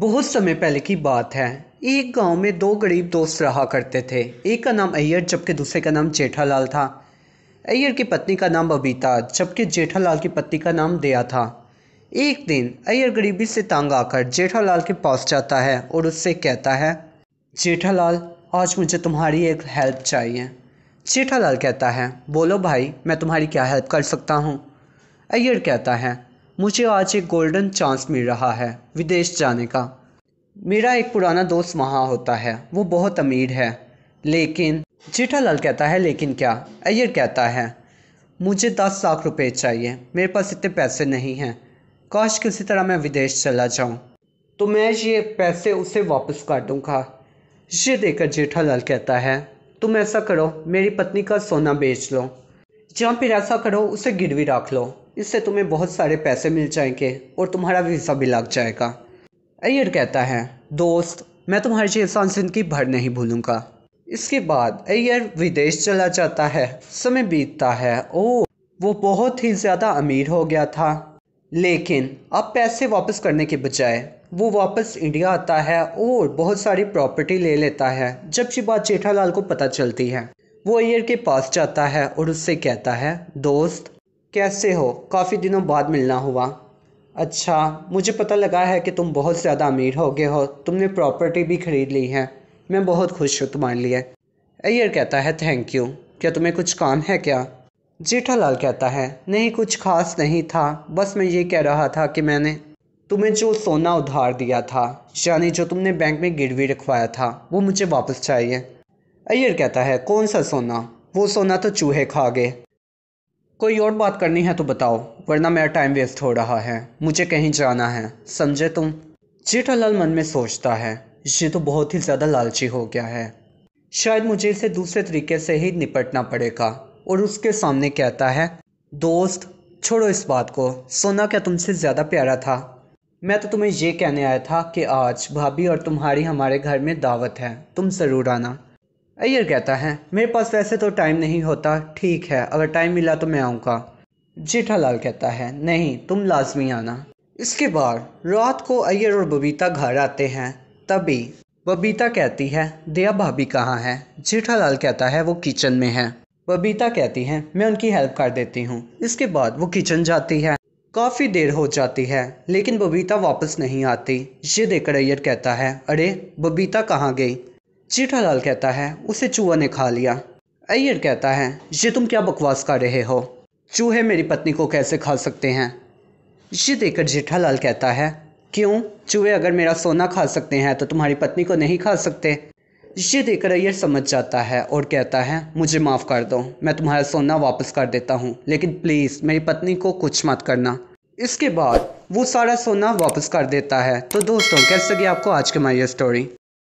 बहुत समय पहले की बात है एक गांव में दो गरीब दोस्त रहा करते थे एक का नाम अय्यर जबकि दूसरे का नाम जेठालाल था अय्यर की पत्नी का नाम बबीता जबकि जेठालाल की पत्नी का नाम दया था एक दिन अय्यर गरीबी से तंग आकर जेठालाल के पास जाता है और उससे कहता है जेठालाल आज मुझे तुम्हारी एक हेल्प चाहिए जेठालाल कहता है बोलो भाई मैं तुम्हारी क्या हेल्प कर सकता हूँ अय्यर कहता है मुझे आज एक गोल्डन चांस मिल रहा है विदेश जाने का मेरा एक पुराना दोस्त वहाँ होता है वो बहुत अमीर है लेकिन जेठालाल कहता है लेकिन क्या अय्यर कहता है मुझे दस लाख रुपए चाहिए मेरे पास इतने पैसे नहीं हैं काश किसी तरह मैं विदेश चला जाऊँ तो मैं ये पैसे उसे वापस कर दूँगा ये देखकर जेठालाल कहता है तुम ऐसा करो मेरी पत्नी का सोना बेच लो या फिर ऐसा करो उसे गिरवी रख लो इससे तुम्हें बहुत सारे पैसे मिल जाएंगे और तुम्हारा वीज़ा भी लग जाएगा अय्यर कहता है दोस्त मैं तुम्हारी इंसान ज़िंदगी भर नहीं भूलूंगा इसके बाद अय्यर विदेश चला जाता है समय बीतता है ओ वो बहुत ही ज़्यादा अमीर हो गया था लेकिन अब पैसे वापस करने के बजाय वो वापस इंडिया आता है और बहुत सारी प्रॉपर्टी ले लेता है जब ये बात जेठालाल को पता चलती है वो अय्यर के पास जाता है और उससे कहता है दोस्त कैसे हो काफ़ी दिनों बाद मिलना हुआ अच्छा मुझे पता लगा है कि तुम बहुत ज़्यादा अमीर हो गए हो तुमने प्रॉपर्टी भी ख़रीद ली है मैं बहुत खुश हूँ तुम्हारे लिए अय्यर कहता है थैंक यू क्या तुम्हें कुछ काम है क्या जेठालाल कहता है नहीं कुछ खास नहीं था बस मैं ये कह रहा था कि मैंने तुम्हें जो सोना उधार दिया था यानी जो तुमने बैंक में गिरवी रखवाया था वो मुझे वापस चाहिए अय्यर कहता है कौन सा सोना वो सोना तो चूहे खा गए कोई और बात करनी है तो बताओ वरना मेरा टाइम वेस्ट हो रहा है मुझे कहीं जाना है समझे तुम जेठालाल मन में सोचता है ये तो बहुत ही ज़्यादा लालची हो गया है शायद मुझे इसे दूसरे तरीके से ही निपटना पड़ेगा और उसके सामने कहता है दोस्त छोड़ो इस बात को सोना क्या तुमसे ज़्यादा प्यारा था मैं तो तुम्हें ये कहने आया था कि आज भाभी और तुम्हारी हमारे घर में दावत है तुम ज़रूर आना अय्यर कहता है मेरे पास वैसे तो टाइम नहीं होता ठीक है अगर टाइम मिला तो मैं आऊँगा जेठालाल कहता है नहीं तुम लाजमी आना इसके बाद रात को अय्यर और बबीता घर आते हैं तभी बबीता कहती है दया भाभी कहाँ है जेठालाल कहता है वो किचन में है बबीता कहती है मैं उनकी हेल्प कर देती हूँ इसके बाद वो किचन जाती है काफ़ी देर हो जाती है लेकिन बबीता वापस नहीं आती ये देखकर अय्यर कहता है अरे बबीता कहाँ गई लाल कहता है उसे चूहा ने खा लिया अय्यर कहता है ये तुम क्या बकवास कर रहे हो चूहे मेरी पत्नी को कैसे खा सकते हैं ये देखकर जेठालाल कहता है क्यों चूहे अगर मेरा सोना खा सकते हैं तो तुम्हारी पत्नी को नहीं खा सकते ये देखकर अय्यर समझ जाता है और कहता है मुझे माफ़ कर दो मैं तुम्हारा सोना वापस कर देता हूँ लेकिन प्लीज़ मेरी पत्नी को कुछ मत करना इसके बाद वो सारा सोना वापस कर देता है तो दोस्तों कैसे लगी आपको आज की हमारी स्टोरी